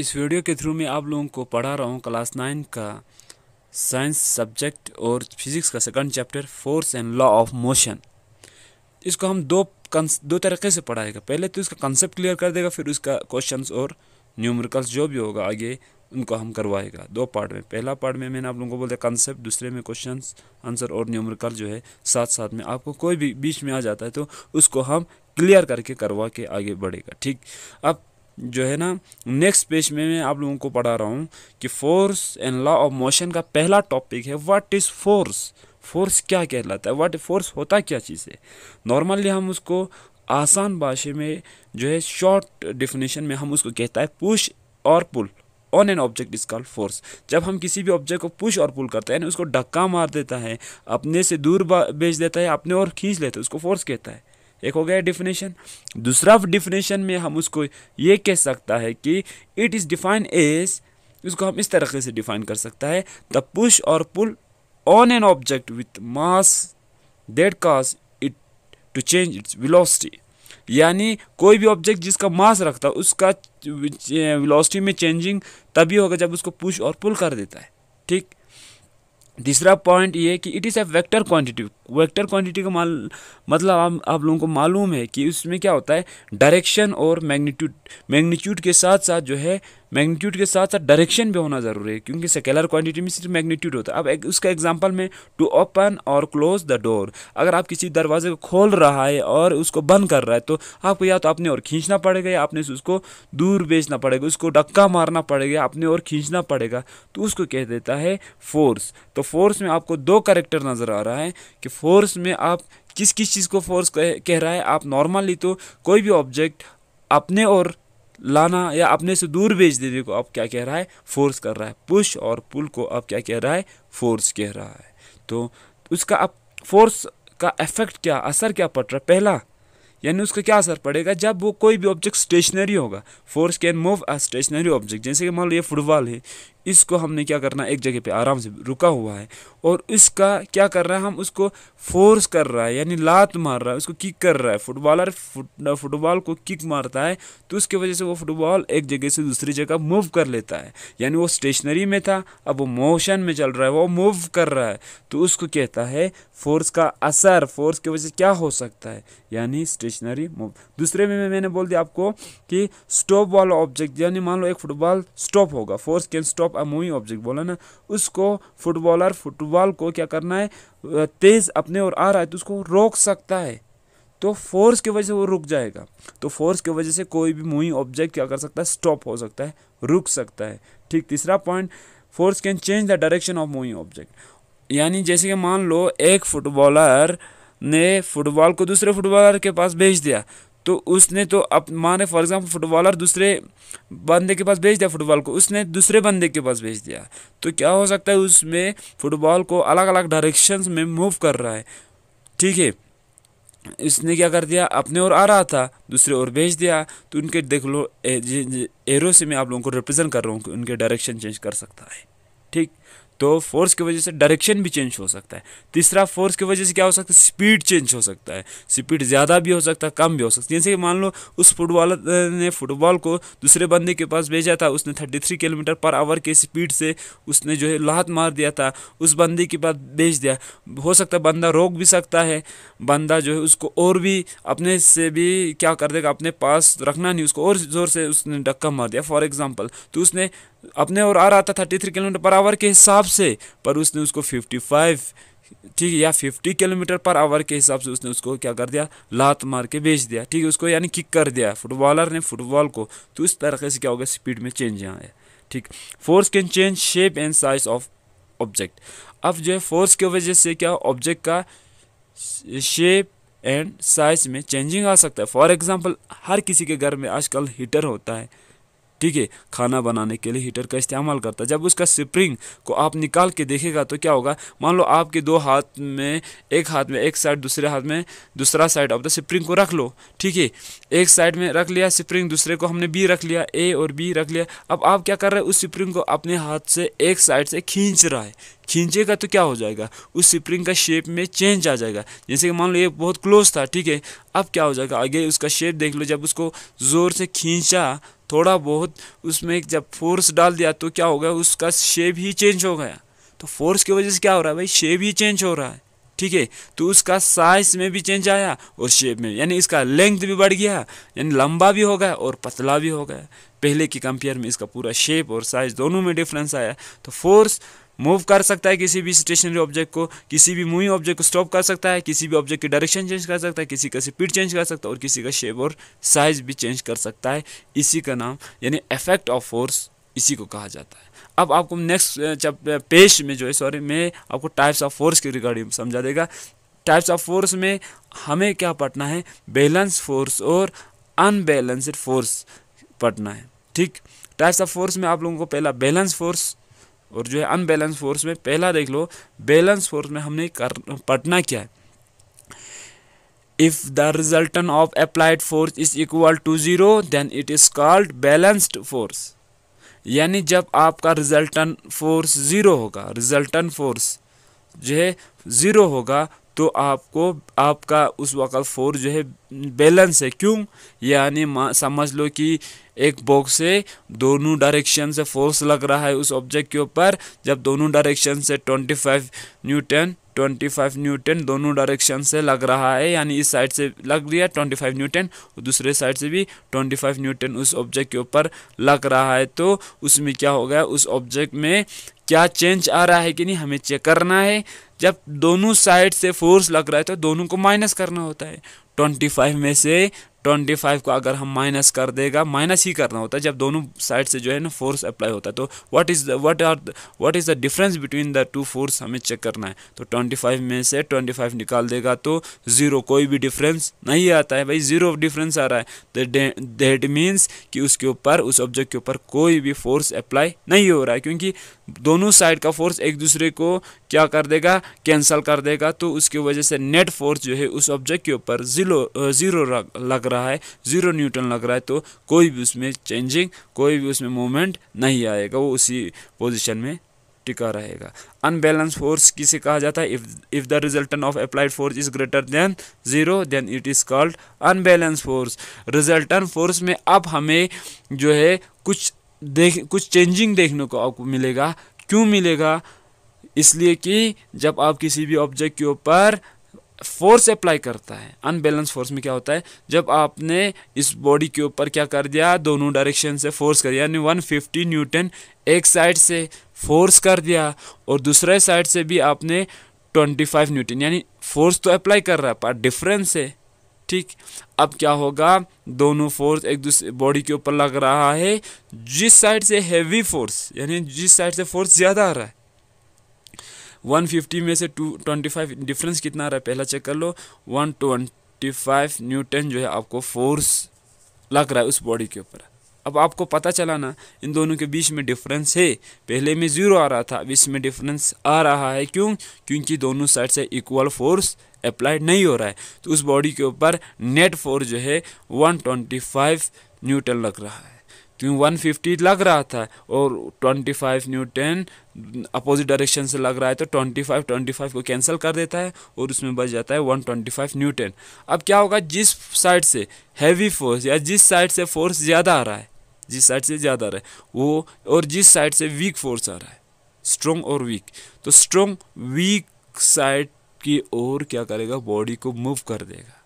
इस वीडियो के थ्रू मैं आप लोगों को पढ़ा रहा हूँ क्लास नाइन का साइंस सब्जेक्ट और फिजिक्स का second chapter force and law of motion इसको हम दो दो तरीके से पढ़ाएगा पहले तो इसका कंसेप्ट क्लियर कर देगा फिर उसका क्वेश्चंस और न्यूमरिकल्स जो भी होगा आगे उनको हम करवाएगा दो पार्ट में पहला पार्ट में मैंने आप लोगों को बोल दिया कंसेप्ट दूसरे में क्वेश्चन आंसर और न्यूमरिकल जो है साथ साथ में आपको कोई भी बीच में आ जाता है तो उसको हम क्लियर करके करवा के आगे बढ़ेगा ठीक अब जो है ना नेक्स्ट पेज में मैं आप लोगों को पढ़ा रहा हूँ कि force and law of motion का पहला टॉपिक है व्हाट इज़ फोर्स फोर्स क्या कहलाता है व्हाट फोर्स होता क्या चीज़ है नॉर्मली हम उसको आसान भाषा में जो है शॉर्ट डिफिनेशन में हम उसको कहता है पुश और pull on an object is called force जब हम किसी भी ऑब्जेक्ट को पुश और पुल करते हैं उसको धक्का मार देता है अपने से दूर भेज देता है अपने और खींच लेता है उसको फोर्स कहता है एक हो गया डिफिनेशन दूसरा डिफिनेशन में हम उसको ये कह सकता है कि इट इज़ डिफाइन एज इसको हम इस तरीके से डिफाइन कर सकता है द पुश और pull on an object with mass that cause it to change its velocity यानी कोई भी ऑब्जेक्ट जिसका मास रखता है उसका वेलोसिटी में चेंजिंग तभी होगा जब उसको पुश और पुल कर देता है ठीक तीसरा पॉइंट ये कि it is a vector quantity vector quantity का माल मतलब आप आप लोगों को मालूम है कि उसमें क्या होता है डायरेक्शन और मैग्नीट्यूड मैग्नीट्यूड के साथ साथ जो है मैग्नीट्यूड के साथ साथ डायरेक्शन भी होना ज़रूरी है क्योंकि सेकेलर क्वांटिटी में सिर्फ मैग्नीट्यूड होता है अब एक, उसका एग्जांपल में टू ओपन और क्लोज द डोर अगर आप किसी दरवाजे को खोल रहा है और उसको बंद कर रहा है तो आपको या तो अपने और खींचना पड़ेगा या अपने उसको दूर बेचना पड़ेगा उसको डक्का मारना पड़ेगा अपने और खींचना पड़ेगा तो उसको कह देता है फोर्स तो फोर्स में आपको दो करेक्टर नज़र आ रहा है कि फोर्स में आप किस किस चीज़ को फोर्स कह रहा है आप नॉर्मली तो कोई भी ऑब्जेक्ट अपने और लाना या अपने से दूर भेज देने को आप क्या कह रहा है फोर्स कर रहा है पुश और पुल को आप क्या कह रहा है फोर्स कह रहा है तो उसका आप फोर्स का इफेक्ट क्या असर क्या पड़ रहा है पहला यानी उसका क्या असर पड़ेगा जब वो कोई भी ऑब्जेक्ट स्टेशनरी होगा force can move a stationary object जैसे कि मान लो ये फुटबॉल है इसको हमने क्या करना है एक जगह पे आराम से रुका हुआ है और इसका क्या कर रहा है हम उसको फोर्स कर रहा है यानी लात मार रहा है उसको किक कर रहा है फुटबॉलर फुटबॉल को किक मारता है तो उसकी वजह से वो फुटबॉल एक जगह से दूसरी जगह मूव कर लेता है यानी वो स्टेशनरी में था अब वो मोशन में चल रहा है वो मूव कर रहा है तो उसको कहता है फोर्स का असर फोर्स की वजह से क्या हो सकता है यानी स्टेशनरी मूव दूसरे में मैंने बोल दिया आपको कि स्टॉप वाला ऑब्जेक्ट यानी मान लो एक फुटबॉल स्टॉप होगा force can stop a moving object बोला ना उसको फुटबॉलर फुटबॉल को क्या करना है तेज़ अपने और आ रहा है तो उसको रोक सकता है तो फोर्स की वजह से वो रुक जाएगा तो फोर्स की वजह से कोई भी मूविंग ऑब्जेक्ट क्या कर सकता है स्टॉप हो सकता है रुक सकता है ठीक तीसरा point force can change the direction of moving object यानी जैसे कि मान लो एक फुटबॉलर ने फुटबॉल को दूसरे फुटबॉलर के पास भेज दिया तो उसने तो अब माने फॉर एग्ज़ाम्पल फुटबॉलर दूसरे बंदे के पास भेज दिया फुटबॉल को उसने दूसरे बंदे के पास भेज दिया तो क्या हो सकता है उसमें फुटबॉल को अलग अलग डायरेक्शंस में मूव कर रहा है ठीक है इसने क्या कर दिया अपने ओर आ रहा था दूसरे ओर भेज दिया तो उनके देख लो एरो से मैं आप लोगों को रिप्रेजेंट कर रहा हूँ कि उनके डायरेक्शन चेंज कर सकता है ठीक तो फोर्स की वजह से डायरेक्शन भी चेंज हो सकता है तीसरा फोर्स की वजह से क्या हो सकता है स्पीड चेंज हो सकता है स्पीड ज़्यादा भी हो सकता है कम भी हो सकता है जैसे कि मान लो उस फुटबॉलर ने फुटबॉल को दूसरे बंदे के पास भेजा था उसने thirty three kilometre per hour के स्पीड से उसने जो है लात मार दिया था उस बंदे के पास भेज दिया हो सकता है बंदा रोक भी सकता है बंदा जो है उसको और भी अपने से भी क्या कर देगा अपने पास रखना नहीं उसको और ज़ोर से उसने डक्का मार दिया फॉर एग्ज़ाम्पल तो उसने अपने और आ रहा था thirty three kilometre per hour के हिसाब से पर उसने उसको फिफ्टी फाइव ठीक है या फिफ्टी किलोमीटर पर आवर के हिसाब से उसने उसको क्या कर दिया लात मार के बेच दिया ठीक है उसको यानी किक कर दिया फुटबॉलर ने फुटबॉल को तो इस तरीके से क्या होगा स्पीड में चेंज यहाँ है ठीक force can change shape and size of object अब जो है फोर्स की वजह से क्या ऑब्जेक्ट का शेप एंड साइज में चेंजिंग आ सकता है फॉर एग्जाम्पल हर किसी के घर में आजकल हीटर होता है ठीक है खाना बनाने के लिए हीटर का इस्तेमाल करता है जब उसका स्प्रिंग को आप निकाल के देखेगा तो क्या होगा मान लो आपके दो हाथ में एक हाथ में एक साइड दूसरे हाथ में दूसरा साइड ऑफ द स्प्रिंग को रख लो ठीक है एक साइड में रख लिया स्प्रिंग दूसरे को हमने बी रख लिया ए और बी रख लिया अब आप क्या कर रहे हैं उस स्प्रिंग को अपने हाथ से एक साइड से खींच रहा है खींचेगा तो क्या हो जाएगा उस स्प्रिंग का शेप में चेंज आ जाएगा जैसे कि मान लो ये बहुत क्लोज था ठीक है अब क्या हो जाएगा आगे उसका शेप देख लो जब उसको ज़ोर से खींचा थोड़ा बहुत उसमें जब फोर्स डाल दिया तो क्या हो गया उसका शेप ही चेंज हो गया तो फोर्स की वजह से क्या हो रहा है भाई शेप ही चेंज हो रहा है ठीक है तो उसका साइज में भी चेंज आया और शेप में यानी इसका लेंथ भी बढ़ गया यानी लंबा भी हो गया और पतला भी हो गया पहले के कंपेयर में इसका पूरा शेप और साइज दोनों में डिफरेंस आया तो फोर्स मूव कर सकता है किसी भी स्टेशनरी ऑब्जेक्ट को किसी भी मूविंग ऑब्जेक्ट को स्टॉप कर सकता है किसी भी ऑब्जेक्ट की डायरेक्शन चेंज कर सकता है किसी का स्पीड चेंज कर सकता है और किसी का शेप और साइज भी चेंज कर सकता है इसी का नाम यानी इफेक्ट ऑफ फोर्स इसी को कहा जाता है अब आपको नेक्स्ट पेज में जो है सॉरी मैं आपको टाइप्स ऑफ फोर्स के रिगार्डिंग समझा देगा टाइप्स ऑफ फोर्स में हमें क्या पढ़ना है बैलेंस फोर्स और अनबैलेंस्ड फोर्स पढ़ना है ठीक टाइप्स ऑफ फोर्स में आप लोगों को पहला बैलेंस फोर्स और जो है अनबैलेंस फोर्स में पहला देख लो बैलेंस फोर्स में हमने कर पढ़ना क्या है if the resultant of applied force is equal to zero then it is called balanced force यानी जब आपका रिजल्टन फोर्स ज़ीरो होगा रिजल्टन फोर्स जो है ज़ीरो होगा तो आपको आपका उस वक़्त फ़ोर जो है बैलेंस है क्यों यानी समझ लो कि एक बॉक्स से दोनों डायरेक्शन से फोर्स लग रहा है उस ऑब्जेक्ट के ऊपर जब दोनों डायरेक्शन से 25 न्यूटन 25 न्यूटन दोनों डायरेक्शन से लग रहा है यानी इस साइड से लग रही है 25 न्यूटन और दूसरे साइड से भी 25 न्यूटन उस ऑब्जेक्ट के ऊपर लग रहा है तो उसमें क्या हो गया उस ऑब्जेक्ट में क्या चेंज आ रहा है कि नहीं हमें चेक करना है जब दोनों साइड से फोर्स लग रहा है तो दोनों को माइनस करना होता है ट्वेंटी फाइव में से ट्वेंटी फाइव को अगर हम माइनस कर देगा माइनस ही करना होता है जब दोनों साइड से जो है ना फोर्स अप्लाई होता है तो what is what are what is the difference between the two force हमें चेक करना है तो ट्वेंटी फाइव में से ट्वेंटी फाइव निकाल देगा तो ज़ीरो कोई भी डिफरेंस नहीं आता है भाई ज़ीरो डिफरेंस आ रहा है तो दैट मीन्स कि उसके ऊपर उस ऑब्जेक्ट के ऊपर कोई भी फोर्स अप्लाई नहीं हो रहा है क्योंकि दोनों दोनों साइड का फोर्स एक दूसरे को क्या कर देगा कैंसिल कर देगा तो उसकी वजह से नेट फोर्स जो है उस ऑब्जेक्ट के ऊपर जीरो ज़ीरो लग रहा है ज़ीरो न्यूटन लग रहा है तो कोई भी उसमें चेंजिंग कोई भी उसमें मूवमेंट नहीं आएगा वो उसी पोजिशन में टिका रहेगा अनबैलेंस फोर्स किसे कहा जाता है if the resultant of applied force is greater than zero then it is called unbalance force resultant force में अब हमें जो है कुछ देख कुछ चेंजिंग देखने को आपको मिलेगा क्यों मिलेगा इसलिए कि जब आप किसी भी ऑब्जेक्ट के ऊपर फोर्स अप्लाई करता है अनबैलेंस फोर्स में क्या होता है जब आपने इस बॉडी के ऊपर क्या कर दिया दोनों डायरेक्शन से फोर्स कर दिया यानी 150 न्यूटन एक साइड से फोर्स कर दिया और दूसरे साइड से भी आपने 25 न्यूटन यानी फोर्स तो अप्लाई कर रहा है पर डिफरेंस है ठीक अब क्या होगा दोनों फोर्स एक दूसरे बॉडी के ऊपर लग रहा है जिस साइड से हैवी फोर्स यानी जिस साइड से फोर्स ज़्यादा आ रहा है 150 में से टू ट्वेंटी फाइव डिफरेंस कितना आ रहा है पहला चेक कर लो वन ट्वेंटी फाइव न्यूटन जो है आपको फोर्स लग रहा है उस बॉडी के ऊपर अब आपको पता चला ना इन दोनों के बीच में डिफरेंस है पहले में ज़ीरो आ रहा था अब इसमें डिफरेंस आ रहा है क्यों क्योंकि दोनों साइड से इक्वल फोर्स अप्लाई नहीं हो रहा है तो उस बॉडी के ऊपर नेट फोर्स जो है 125 न्यूटन लग रहा है क्यों तो 150 लग रहा था और 25 न्यूटन अपोजिट डायरेक्शन से लग रहा है तो 25 25 को कैंसिल कर देता है और उसमें बच जाता है 125 न्यूटन अब क्या होगा जिस साइड से हैवी फोर्स या जिस साइड से फोर्स ज़्यादा आ रहा है जिस साइड से ज़्यादा आ रहा है वो और जिस साइड से वीक फोर्स आ रहा है स्ट्रॉन्ग और वीक तो स्ट्रोंग वीक साइड की ओर क्या करेगा बॉडी को मूव कर देगा